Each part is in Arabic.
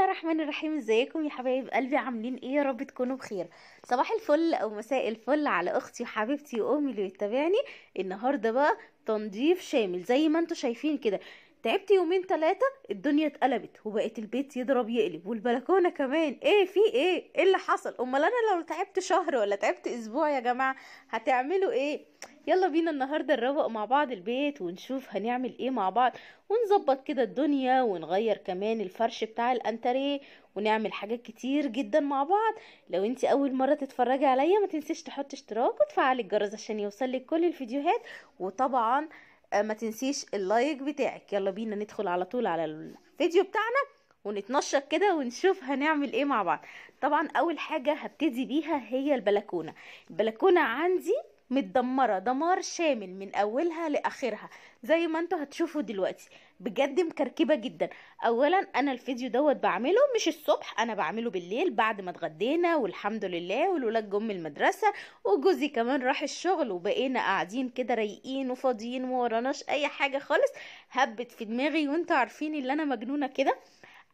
الله الرحمن الرحيم ازيكم يا حبايب قلبي عاملين ايه يا رب تكونوا بخير صباح الفل او مساء الفل على اختي وحبيبتي وامي اللي بتتابعني النهارده بقى تنظيف شامل زي ما انتم شايفين كده تعبت يومين ثلاثة الدنيا اتقلبت وبقت البيت يضرب يقلب والبلكونة كمان ايه في ايه ايه اللي حصل امال انا لو تعبت شهر ولا تعبت اسبوع يا جماعة هتعملوا ايه يلا بينا النهاردة نروق مع بعض البيت ونشوف هنعمل ايه مع بعض ونظبط كده الدنيا ونغير كمان الفرش بتاع الانتريه ونعمل حاجات كتير جدا مع بعض لو انت اول مرة تتفرجي عليا ما تنسيش تحط اشتراك وتفعلي الجرس عشان يوصلك كل الفيديوهات وطبعا ما تنسيش اللايك بتاعك يلا بينا ندخل على طول على الفيديو بتاعنا ونتنشط كده ونشوف هنعمل ايه مع بعض طبعا اول حاجة هبتدي بيها هي البلكونة البلكونة عندي متدمرة دمار شامل من أولها لآخرها زي ما انتوا هتشوفوا دلوقتي بجد مكركبة جدا أولا أنا الفيديو دوت بعمله مش الصبح أنا بعمله بالليل بعد ما اتغدينا والحمد لله والولاد جم المدرسة وجوزي كمان راح الشغل وبقينا قاعدين كده رايقين وفاضيين وموراناش أي حاجة خالص هبت في دماغي وانتوا عارفين اللي أنا مجنونة كده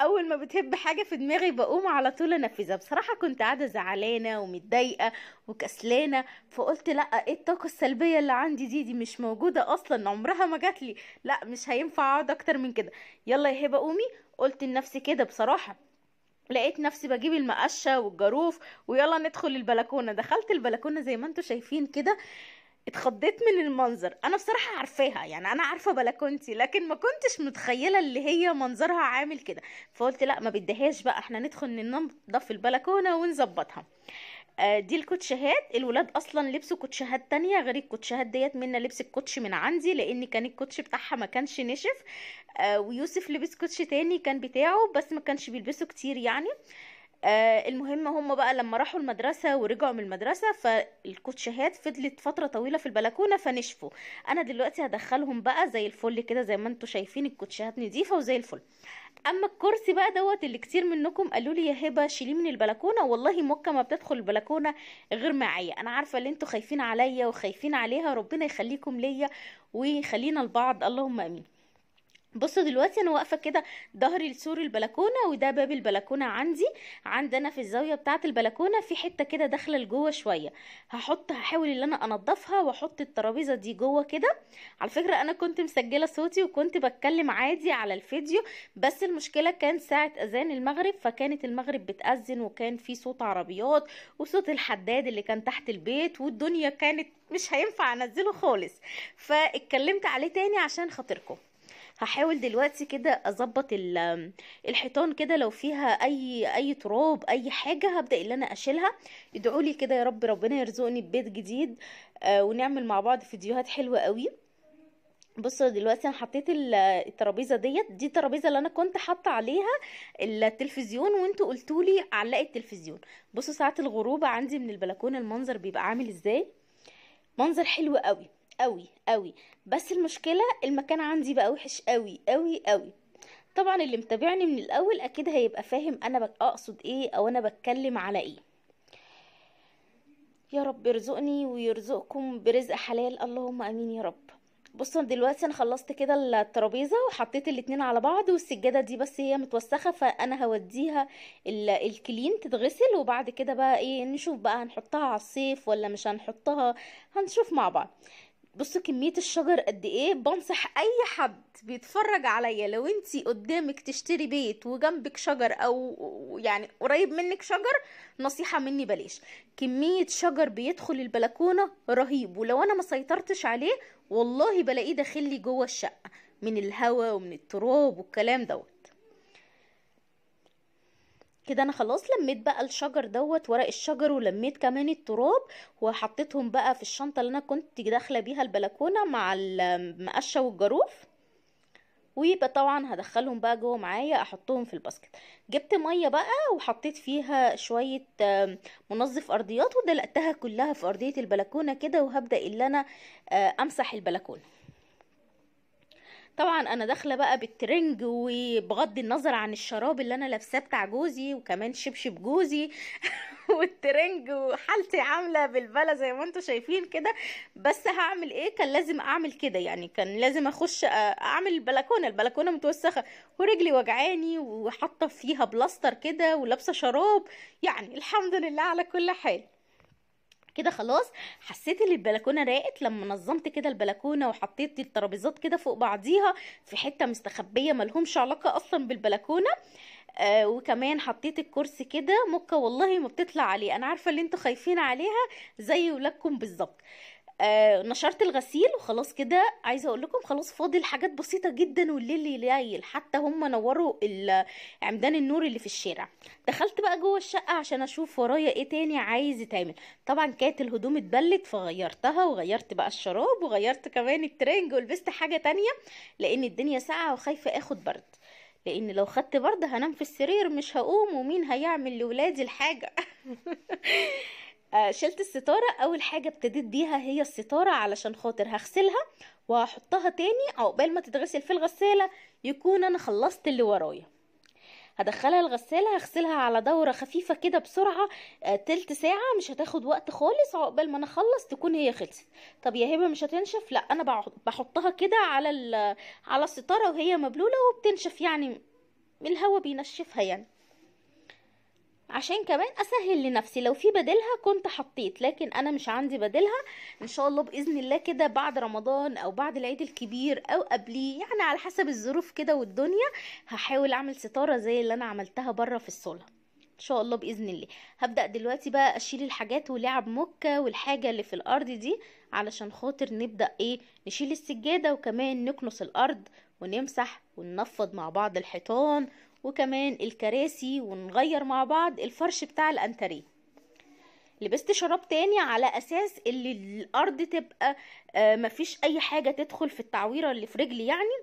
اول ما بتهب حاجه في دماغي بقوم على طول انفذها بصراحه كنت قاعده زعلانه ومتضايقه وكسلانه فقلت لا ايه الطاقه السلبيه اللي عندي دي دي مش موجوده اصلا عمرها ما جات لي لا مش هينفع اقعد اكتر من كده يلا يا هبه قومي قلت لنفسي كده بصراحه لقيت نفسي بجيب المقشه والجاروف ويلا ندخل البلكونه دخلت البلكونه زي ما انتم شايفين كده اتخضيت من المنظر انا بصراحه عارفاها يعني انا عارفه بلكونتي لكن ما كنتش متخيله اللي هي منظرها عامل كده فقلت لا ما بدهاش بقى احنا ندخل ننضف البلكونه ونظبطها آه، دي الكوتشهات الولاد اصلا لبسوا كوتشهات تانية غير الكوتشهات ديت منا لبس الكوتش من عندي لان كان الكوتش بتاعها ما كانش نشف آه، ويوسف لبس كوتش تاني كان بتاعه بس ما كانش بيلبسه كتير يعني آه المهم هم بقى لما راحوا المدرسة ورجعوا من المدرسة فالكوتشيهات فضلت فترة طويلة في البلكونة فنشفوا انا دلوقتي هدخلهم بقى زي الفل كده زي ما انتوا شايفين الكوتشيهات نضيفة وزي الفل اما الكرسي بقى دوت اللي كتير منكم قالوا لي يا هبه شيليه من البلكونه والله مكه ما بتدخل البلكونه غير معايا انا عارفه ان انتوا خايفين عليا وخايفين عليها ربنا يخليكم ليا ويخلينا لبعض اللهم امين بصوا دلوقتي انا واقفه كده ظهري لسور البلكونه وده باب البلكونه عندي عندنا في الزاويه بتاعه البلكونه في حته كده داخله لجوه شويه هحط هحاول ان انا انضفها واحط الترابيزه دي جوه كده على فكره انا كنت مسجله صوتي وكنت بتكلم عادي على الفيديو بس المشكله كان ساعه اذان المغرب فكانت المغرب بتاذن وكان في صوت عربيات وصوت الحداد اللي كان تحت البيت والدنيا كانت مش هينفع انزله خالص فاتكلمت عليه تاني عشان خاطركم هحاول دلوقتي كده اظبط الحيطان كده لو فيها اي اي تراب اي حاجه هبدا ان انا اشيلها ادعوا لي كده يا رب ربنا يرزقني ببيت جديد آه، ونعمل مع بعض فيديوهات حلوه قوي بصوا دلوقتي انا حطيت الترابيزه ديت دي الترابيزه اللي انا كنت حاطه عليها التلفزيون وانتوا قلتوا لي علقي التلفزيون بصوا ساعه الغروب عندي من البلكونه المنظر بيبقى عامل ازاي منظر حلو قوي قوي قوي بس المشكله المكان عندي بقى وحش قوي قوي قوي طبعا اللي متابعني من الاول اكيد هيبقى فاهم انا بق... اقصد ايه او انا بتكلم على ايه يا رب يرزقني ويرزقكم برزق حلال اللهم امين يا رب بصوا دلوقتي انا خلصت كده الترابيزه وحطيت الاتنين على بعض والسجاده دي بس هي متوسخه فانا هوديها الكلين تتغسل وبعد كده بقى ايه نشوف بقى هنحطها على الصيف ولا مش هنحطها هنشوف مع بعض بصوا كمية الشجر قد ايه بنصح اي حد بيتفرج عليا لو انتي قدامك تشتري بيت وجنبك شجر او يعني قريب منك شجر نصيحة مني بلاش كمية شجر بيدخل البلكونة رهيب ولو انا ما سيطرتش عليه والله بلاقيه داخلي جوه الشقة من الهواء ومن التراب والكلام دوت كده انا خلاص لميت بقى الشجر دوت ورق الشجر ولميت كمان التراب وحطيتهم بقى في الشنطه اللي انا كنت داخله بيها البلكونه مع المقشه والجاروف ويبقى طبعا هدخلهم بقى جوه معايا احطهم في الباسكت جبت ميه بقى وحطيت فيها شويه منظف ارضيات ودلقتها كلها في ارضيه البلكونه كده وهبدا ان انا آه، امسح البلكونه طبعا انا داخله بقى بالترنج وبغض النظر عن الشراب اللي انا لابساه بتاع جوزي وكمان شبشب جوزي والترنج وحالتي عامله بالبلا زي ما انتم شايفين كده بس هعمل ايه كان لازم اعمل كده يعني كان لازم اخش اعمل البلكونه البلكونه متوسخه ورجلي وجعاني وحاطه فيها بلاستر كده ولابسه شراب يعني الحمد لله على كل حال كده خلاص حسيت ان البلكونه راقت لما نظمت كده البلكونه وحطيت الترابيزات كده فوق بعضيها في حته مستخبيه ملهمش علاقه اصلا بالبلكونه آه وكمان حطيت الكرسي كده مكه والله ما بتطلع عليه انا عارفه اللي انتوا خايفين عليها زي ولادكم بالظبط آه، نشرت الغسيل وخلاص كده عايزه اقول لكم خلاص فاضل حاجات بسيطه جدا والليل ليل حتى هم نوروا عمدان النور اللي في الشارع دخلت بقى جوه الشقه عشان اشوف ورايا ايه تاني عايز يتعمل طبعا كانت الهدوم اتبلت فغيرتها وغيرت بقى الشراب وغيرت كمان الترنج ولبست حاجه تانية لان الدنيا ساقعه وخايفه اخد برد لان لو خدت برد هنام في السرير مش هقوم ومين هيعمل لولادي الحاجه آه، شلت الستارة أول حاجة ابتديت بيها هي الستارة علشان خاطر هغسلها وهحطها تاني عقبال ما تتغسل في الغسالة يكون أنا خلصت اللي ورايا هدخلها الغسالة هغسلها على دورة خفيفة كده بسرعة آه، تلت ساعة مش هتاخد وقت خالص عقبال ما انا اخلص تكون هي خلصت طب يا هبة مش هتنشف لا انا بحطها كده على على الستارة وهي مبلولة وبتنشف يعني الهوا بينشفها يعني عشان كمان اسهل لنفسي لو في بديلها كنت حطيت لكن انا مش عندي بديلها ان شاء الله باذن الله كده بعد رمضان او بعد العيد الكبير او قبليه يعني على حسب الظروف كده والدنيا هحاول اعمل ستاره زي اللي انا عملتها بره في الصاله ان شاء الله باذن الله هبدا دلوقتي بقى اشيل الحاجات ولعب مكه والحاجه اللي في الارض دي علشان خاطر نبدا ايه نشيل السجاده وكمان نكنس الارض ونمسح وننفض مع بعض الحيطان وكمان الكراسي ونغير مع بعض الفرش بتاع الانتريه لبست شراب تاني على اساس اللي الارض تبقى آه، مفيش اي حاجه تدخل في التعويره اللي في رجلي يعني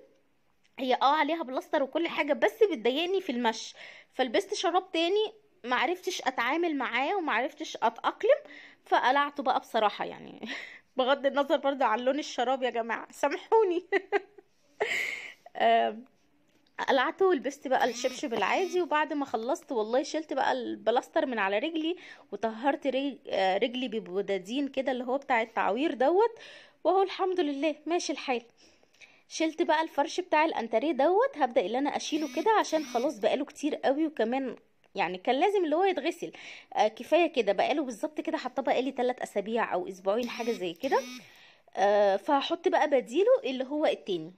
هي اه عليها بلاستر وكل حاجه بس بتضايقني في المشي فلبست شراب تاني معرفتش اتعامل معاه ومعرفتش اتاقلم فقلعته بقى بصراحه يعني بغض النظر برضه عن لون الشراب يا جماعه سامحوني قلعته ولبست بقى الشبشب العادي وبعد ما خلصت والله شلت بقى البلاستر من على رجلي وطهرت آه، رجلي ببدادين كده اللي هو بتاع التعوير دوت واهو الحمد لله ماشي الحال شلت بقى الفرش بتاع الانتريه دوت هبدا ان انا اشيله كده عشان خلاص بقاله كتير قوي وكمان يعني كان لازم اللي هو يتغسل آه كفايه كده بقاله بالظبط كده حاطاه بقالي 3 اسابيع او اسبوعين حاجه زي كده آه فهحط بقى بديله اللي هو التاني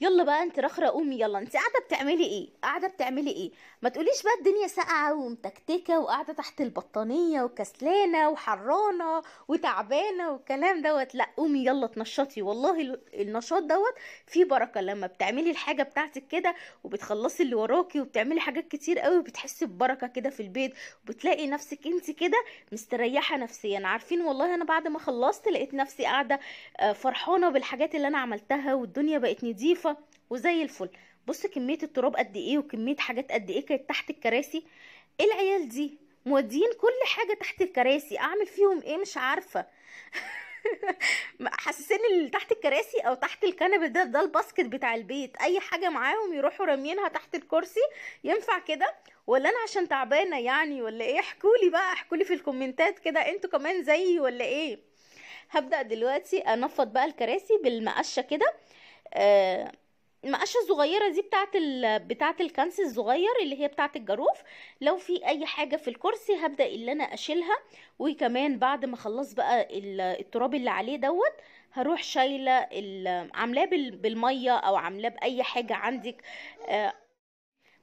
يلا بقى انت رخره قومي يلا انت قاعده بتعملي ايه قاعده بتعملي ايه ما تقوليش بقى الدنيا ساقعه ومتكتكه وقاعده تحت البطانيه وكسلانه وحرانه وتعبانه والكلام دوت لا قومي يلا تنشطي والله النشاط دوت فيه بركه لما بتعملي الحاجه بتاعتك كده وبتخلصي اللي وراكي وبتعملي حاجات كتير قوي وبتحسي ببركه كده في البيت وبتلاقي نفسك انت كده مستريحه نفسيا عارفين والله انا بعد ما خلصت لقيت نفسي قاعده آه، فرحانه بالحاجات اللي انا عملتها والدنيا بقت نضيفه وزي الفل بص كميه التراب قد ايه وكميه حاجات قد ايه كانت تحت الكراسي ايه العيال دي مودين كل حاجه تحت الكراسي اعمل فيهم ايه مش عارفه حاسسين اللي تحت الكراسي او تحت الكنبه ده ده الباسكت بتاع البيت اي حاجه معاهم يروحوا راميينها تحت الكرسي ينفع كده ولا انا عشان تعبانه يعني ولا ايه احكولي بقى احكولي في الكومنتات كده انتوا كمان زيي ولا ايه هبدا دلوقتي انفض بقى الكراسي بالمقشه كده آه المقاشه الصغيره دي بتاعه بتاعه الكنس الصغير اللي هي بتاعه الجاروف لو في اي حاجه في الكرسي هبدا ان انا اشيلها وكمان بعد ما اخلص بقى التراب اللي عليه دوت هروح شايله عاملاه بالميه او عاملاه باي حاجه عندك آه،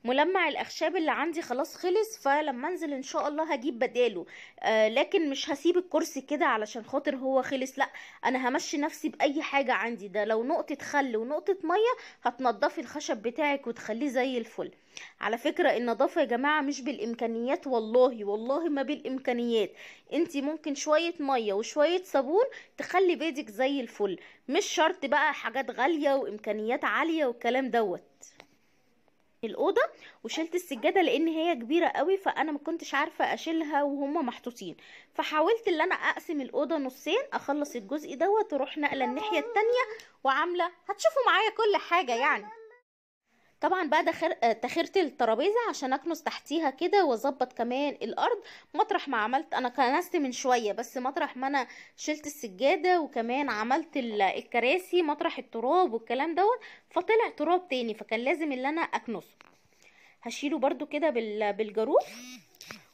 ملمع الاخشاب اللي عندي خلاص خلص فلما انزل ان شاء الله هجيب بداله آه لكن مش هسيب الكرسي كده علشان خاطر هو خلص لا انا همشي نفسي باي حاجه عندي ده لو نقطه خل ونقطه ميه هتنضفي الخشب بتاعك وتخليه زي الفل على فكرة النظافة يا جماعة مش بالإمكانيات والله والله ما بالإمكانيات انتي ممكن شوية مية وشوية صابون تخلي بيتك زي الفل مش شرط بقى حاجات غالية وإمكانيات عالية والكلام دوت الاوضه وشلت السجاده لان هي كبيره قوي فانا ما كنتش عارفه اشيلها وهما محطوطين فحاولت ان انا اقسم الاوضه نصين اخلص الجزء دوت واروح نقله الناحيه التانية وعامله هتشوفوا معايا كل حاجه يعني طبعا بعد آه، تخرت الترابيزه عشان اكنس تحتيها كده واظبط كمان الارض مطرح ما عملت انا كنست من شويه بس مطرح ما انا شلت السجاده وكمان عملت الكراسي مطرح التراب والكلام دوت فطلع تراب تاني فكان لازم اللي انا اكنسه هشيله برضو كده بالجاروف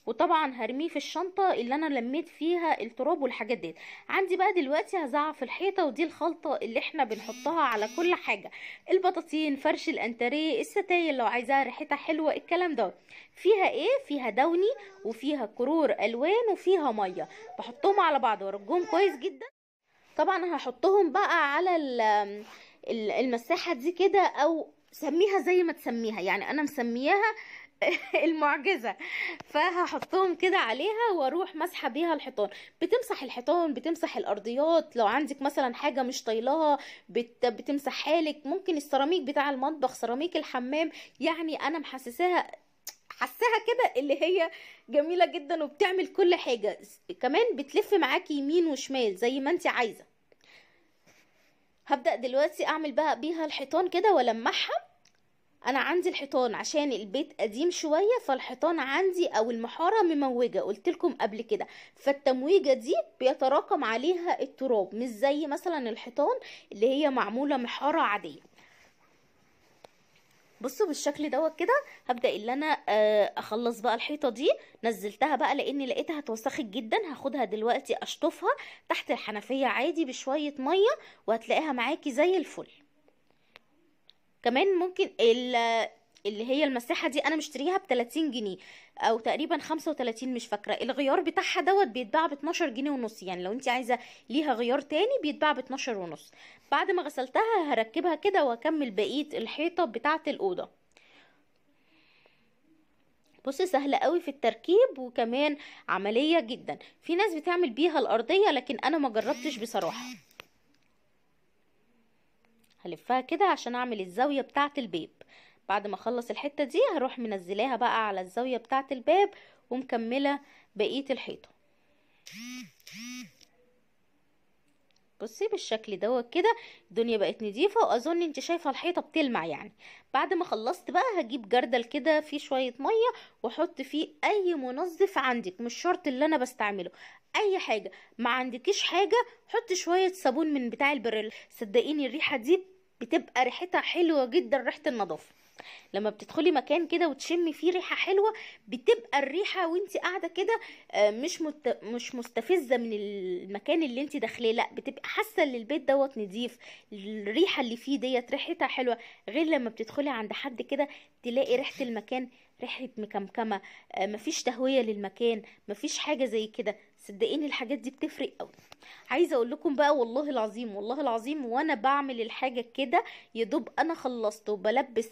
وطبعا هرميه في الشنطه اللي انا لميت فيها التراب والحاجات ديت عندي بقى دلوقتي هزعف الحيطه ودي الخلطه اللي احنا بنحطها على كل حاجه البطاطين فرش الانتريه الستاير لو عايزاها ريحتها حلوه الكلام ده فيها ايه فيها دوني وفيها كرور الوان وفيها ميه بحطهم على بعض وارجهم كويس جدا طبعا هحطهم بقى على المساحه دي كده او سميها زي ما تسميها يعني انا مسمياها المعجزه فهحطهم كده عليها واروح ماسحه بيها الحيطان بتمسح الحيطان بتمسح الارضيات لو عندك مثلا حاجه مش طايلاها بت... بتمسح حالك ممكن السيراميك بتاع المطبخ سيراميك الحمام يعني انا محسساها حساها كده اللي هي جميله جدا وبتعمل كل حاجه كمان بتلف معاكي يمين وشمال زي ما انت عايزه هبدا دلوقتي اعمل بقى بيها الحيطان كده والمعها انا عندي الحيطان عشان البيت قديم شويه فالحيطان عندي او المحاره مموجه قلت لكم قبل كده فالتمويجه دي بيتراكم عليها التراب مش زي مثلا الحيطان اللي هي معموله محاره عاديه بصوا بالشكل دوت كده هبدا اللي انا آه، اخلص بقى الحيطه دي نزلتها بقى لان لقيتها اتوسخت جدا هاخدها دلوقتي اشطفها تحت الحنفيه عادي بشويه ميه وهتلاقيها معاكي زي الفل كمان ممكن اللي هي المساحة دي انا مشتريها ب 30 جنيه او تقريبا 35 مش فاكرة الغيار بتاعها دوت بيتباع ب 12 جنيه ونص يعني لو انت عايزة ليها غيار تاني بيتباع ب 12 ونص بعد ما غسلتها هركبها كده واكمل بقية الحيطة بتاعة الأوضة بصي سهلة قوي في التركيب وكمان عملية جدا في ناس بتعمل بيها الأرضية لكن أنا ما جربتش بصراحة هلفها كده عشان اعمل الزاوية بتاعة البيب بعد ما اخلص الحتة دي هروح منزلاها بقى على الزاوية بتاعة الباب ومكملة بقية الحيطة بصي بالشكل دوت كده الدنيا بقت نضيفة واظن انت شايفة الحيطة بتلمع يعني بعد ما خلصت بقى هجيب جردل كده فيه شوية مية واحط فيه اي منظف عندك مش شرط اللي انا بستعمله اي حاجة ما عندكيش حاجة حط شوية صابون من بتاع البريل صدقيني الريحة دي بتبقى ريحتها حلوه جدا ريحه النظافه لما بتدخلي مكان كده وتشمي فيه ريحه حلوه بتبقى الريحه وانت قاعده كده آه، مش مت... مش مستفزه من المكان اللي انت داخليه لا بتبقى حاسه ان البيت دوت نظيف الريحه اللي فيه ديت ريحتها حلوه غير لما بتدخلي عند حد كده تلاقي ريحه المكان ريحه مكمكمه آه، مفيش تهويه للمكان مفيش حاجه زي كده صدقيني الحاجات دي بتفرق قوي عايزه اقول لكم بقى والله العظيم والله العظيم وانا بعمل الحاجه كده يا دوب انا خلصت وبلبس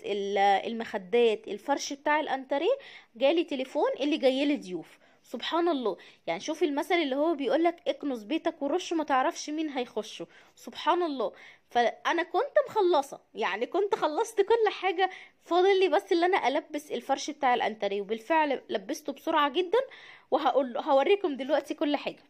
المخدات الفرش بتاع الانتريه جالي تليفون اللي جاي لي ضيوف سبحان الله يعني شوفي المثل اللي هو بيقولك اكنس بيتك ورش ما تعرفش مين هيخشه سبحان الله فانا كنت مخلصه يعني كنت خلصت كل حاجه فاضل لي بس اللي انا البس الفرش بتاع الانتريه وبالفعل لبسته بسرعه جدا وهقول هوريكم دلوقتي كل حاجه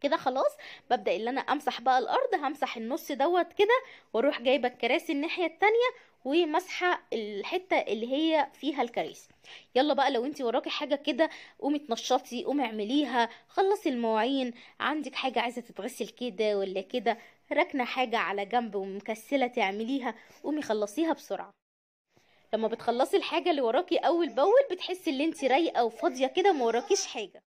كده خلاص ببدا ان انا امسح بقى الارض همسح النص دوت كده واروح جايبه الكراسي الناحيه التانية ومسحه الحته اللي هي فيها الكراسي يلا بقى لو انت وراكي حاجه كده قومي تنشطي قومي اعمليها خلصي المواعين عندك حاجه عايزه تتغسل كده ولا كده ركنة حاجة على جنب ومكسلة تعمليها قومي خلصيها بسرعة لما بتخلصي الحاجة اللي وراكي أول بأول بتحسي إن انتي رايقة وفاضية كده وما وراكيش حاجة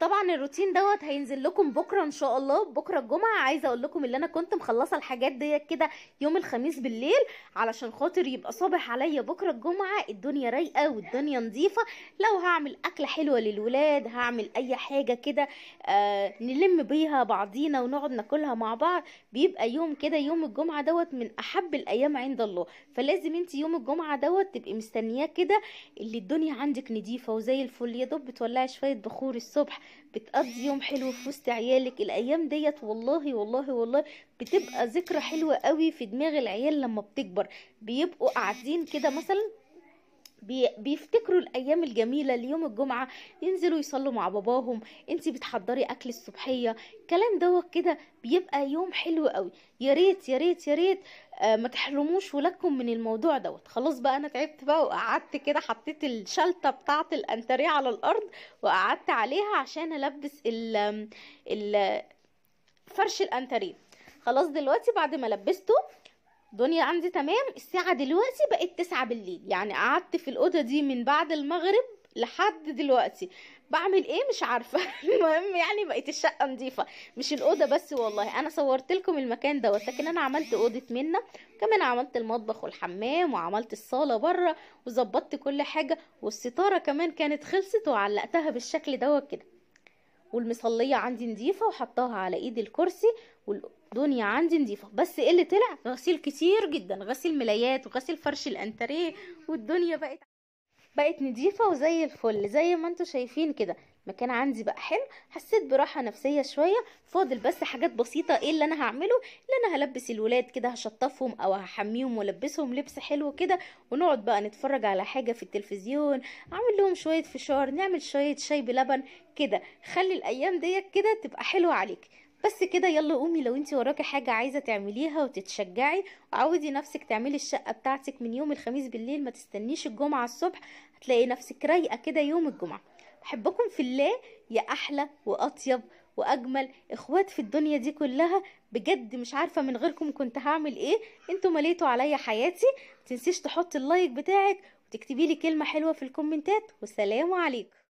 طبعا الروتين دوت هينزل لكم بكره ان شاء الله بكره الجمعه عايزه اقول لكم اللي انا كنت مخلصه الحاجات ديت كده يوم الخميس بالليل علشان خاطر يبقى صابح عليا بكره الجمعه الدنيا رايقه والدنيا نظيفه لو هعمل اكله حلوه للولاد هعمل اي حاجه كده آه نلم بيها بعضينا ونقعد ناكلها مع بعض بيبقى يوم كده يوم الجمعه دوت من احب الايام عند الله فلازم انت يوم الجمعه دوت تبقي مستنياه كده اللي الدنيا عندك نظيفه وزي الفل يا دوب بتولعي شويه بخور الصبح بتقضي يوم حلو في وسط عيالك الايام ديت والله والله والله بتبقى ذكرى حلوه قوي في دماغ العيال لما بتكبر بيبقوا قاعدين كده مثلا بيفتكروا الايام الجميله ليوم الجمعه ينزلوا يصلوا مع باباهم انت بتحضري اكل الصبحيه الكلام دوت كده بيبقى يوم حلو قوي يا ريت يا ريت يا ريت آه ما تحرموش ولادكم من الموضوع دوت خلاص بقى انا تعبت بقى وقعدت كده حطيت الشلته بتاعه الانتريه على الارض وقعدت عليها عشان البس ال ال فرش الانتريه خلاص دلوقتي بعد ما لبسته دنيا عندي تمام الساعة دلوقتي بقت تسعة بالليل يعني قعدت في الأوضة دي من بعد المغرب لحد دلوقتي بعمل ايه مش عارفه المهم يعني بقت الشقه نظيفه مش الاوضه بس والله انا صورت لكم المكان دوت لكن انا عملت اوضه منا كمان عملت المطبخ والحمام وعملت الصاله بره وظبطت كل حاجه والستاره كمان كانت خلصت وعلقتها بالشكل دوت كده والمصليه عندي نظيفه وحطاها على ايد الكرسي وال... دنيا عندي نظيفة بس ايه اللي طلع غسيل كتير جدا غسيل ملايات وغسيل فرش الانتريه والدنيا بقت بقت نضيفه وزي الفل زي ما انتم شايفين كده المكان عندي بقى حلو حسيت براحه نفسيه شويه فاضل بس حاجات بسيطه ايه اللي انا هعمله اللي انا هلبس الولاد كده هشطفهم او هحميهم والبسهم لبس حلو كده ونقعد بقى نتفرج على حاجه في التلفزيون اعمل لهم شويه فشار نعمل شويه شاي بلبن كده خلي الايام ديت كده تبقى حلوه عليك بس كده يلا قومي لو انت وراكي حاجه عايزه تعمليها وتتشجعي وعودي نفسك تعملي الشقه بتاعتك من يوم الخميس بالليل ما تستنيش الجمعه الصبح هتلاقي نفسك رايقه كده يوم الجمعه بحبكم في الله يا احلى واطيب واجمل اخوات في الدنيا دي كلها بجد مش عارفه من غيركم كنت هعمل ايه انتوا مليتوا عليا حياتي متنسيش تحطي اللايك بتاعك وتكتبيلي كلمه حلوه في الكومنتات والسلام عليكم